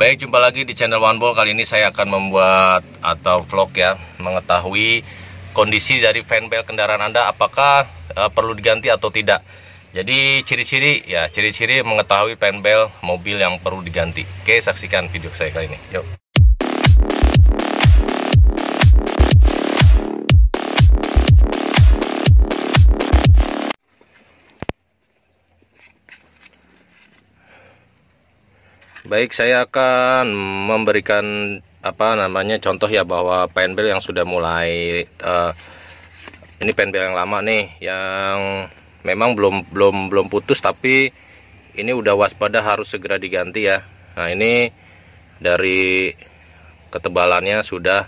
Baik, jumpa lagi di channel One Ball. Kali ini saya akan membuat atau vlog ya, mengetahui kondisi dari fan belt kendaraan Anda apakah uh, perlu diganti atau tidak. Jadi ciri-ciri ya, ciri-ciri mengetahui fan belt mobil yang perlu diganti. Oke, saksikan video saya kali ini. Yuk. Baik, saya akan memberikan apa namanya contoh ya bahwa penbel yang sudah mulai uh, ini penbel yang lama nih yang memang belum belum belum putus tapi ini udah waspada harus segera diganti ya. Nah, ini dari ketebalannya sudah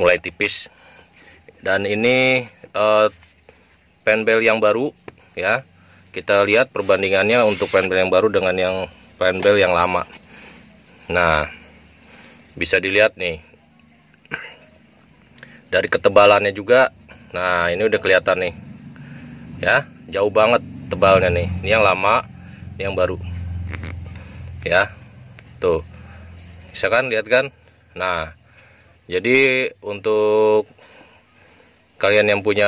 mulai tipis. Dan ini uh, eh, penbel yang baru ya kita lihat perbandingannya untuk panel yang baru dengan yang panel yang lama nah bisa dilihat nih dari ketebalannya juga nah ini udah kelihatan nih ya jauh banget tebalnya nih ini yang lama ini yang baru ya tuh bisa kan lihat kan nah jadi untuk kalian yang punya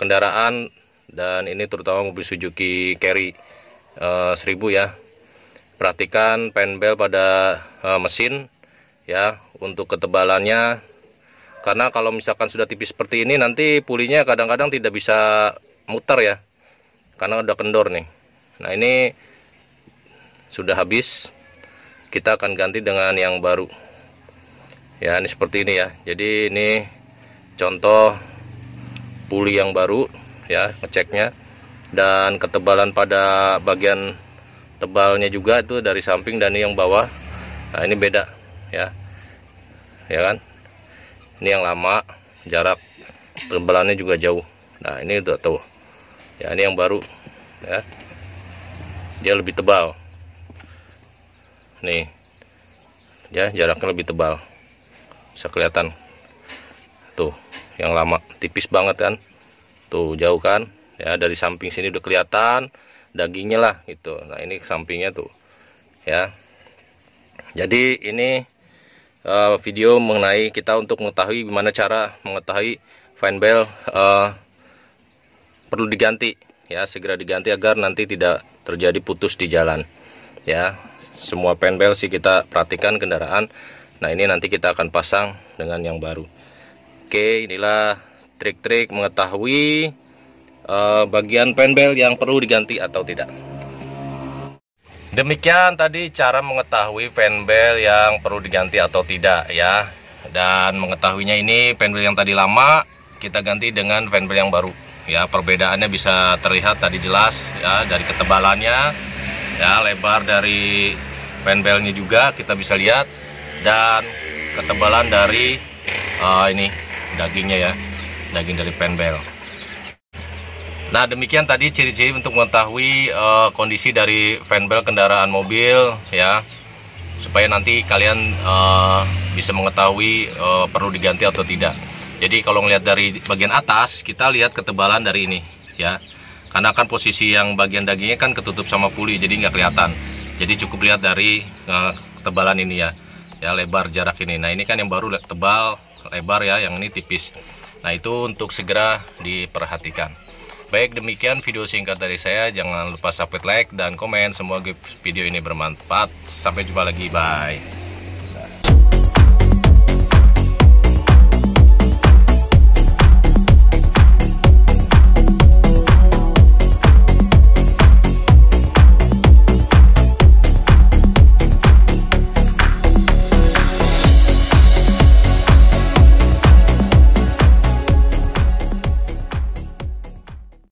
kendaraan dan ini terutama mobil Suzuki Carry uh, eh, 1000 ya perhatikan penbel pada uh, mesin ya untuk ketebalannya karena kalau misalkan sudah tipis seperti ini nanti pulinya kadang-kadang tidak bisa muter ya karena udah kendor nih nah ini sudah habis kita akan ganti dengan yang baru ya ini seperti ini ya jadi ini contoh puli yang baru ya ngeceknya dan ketebalan pada bagian tebalnya juga itu dari samping dan ini yang bawah nah ini beda ya ya kan ini yang lama jarak tebalannya juga jauh nah ini udah tuh ya ini yang baru ya dia lebih tebal nih ya jaraknya lebih tebal bisa kelihatan tuh yang lama tipis banget kan tuh jauh kan ya dari samping sini udah kelihatan dagingnya lah gitu nah ini sampingnya tuh ya jadi ini uh, video mengenai kita untuk mengetahui gimana cara mengetahui fan bell uh, perlu diganti ya segera diganti agar nanti tidak terjadi putus di jalan ya semua fan bell sih kita perhatikan kendaraan nah ini nanti kita akan pasang dengan yang baru oke inilah trik-trik mengetahui uh, bagian penbel yang perlu diganti atau tidak. Demikian tadi cara mengetahui penbel yang perlu diganti atau tidak ya. Dan mengetahuinya ini penbel yang tadi lama kita ganti dengan penbel yang baru. Ya, perbedaannya bisa terlihat tadi jelas ya dari ketebalannya ya, lebar dari penbelnya juga kita bisa lihat dan ketebalan dari uh, ini dagingnya ya daging dari penbel nah demikian tadi ciri-ciri untuk mengetahui uh, kondisi dari fanbel kendaraan mobil ya supaya nanti kalian uh, bisa mengetahui uh, perlu diganti atau tidak jadi kalau ngelihat dari bagian atas kita lihat ketebalan dari ini ya karena kan posisi yang bagian dagingnya kan ketutup sama puli jadi nggak kelihatan jadi cukup lihat dari uh, ketebalan ini ya ya lebar jarak ini nah ini kan yang baru tebal lebar ya yang ini tipis Nah itu untuk segera diperhatikan. Baik demikian video singkat dari saya. Jangan lupa subscribe, like, dan komen. Semoga video ini bermanfaat. Sampai jumpa lagi. Bye.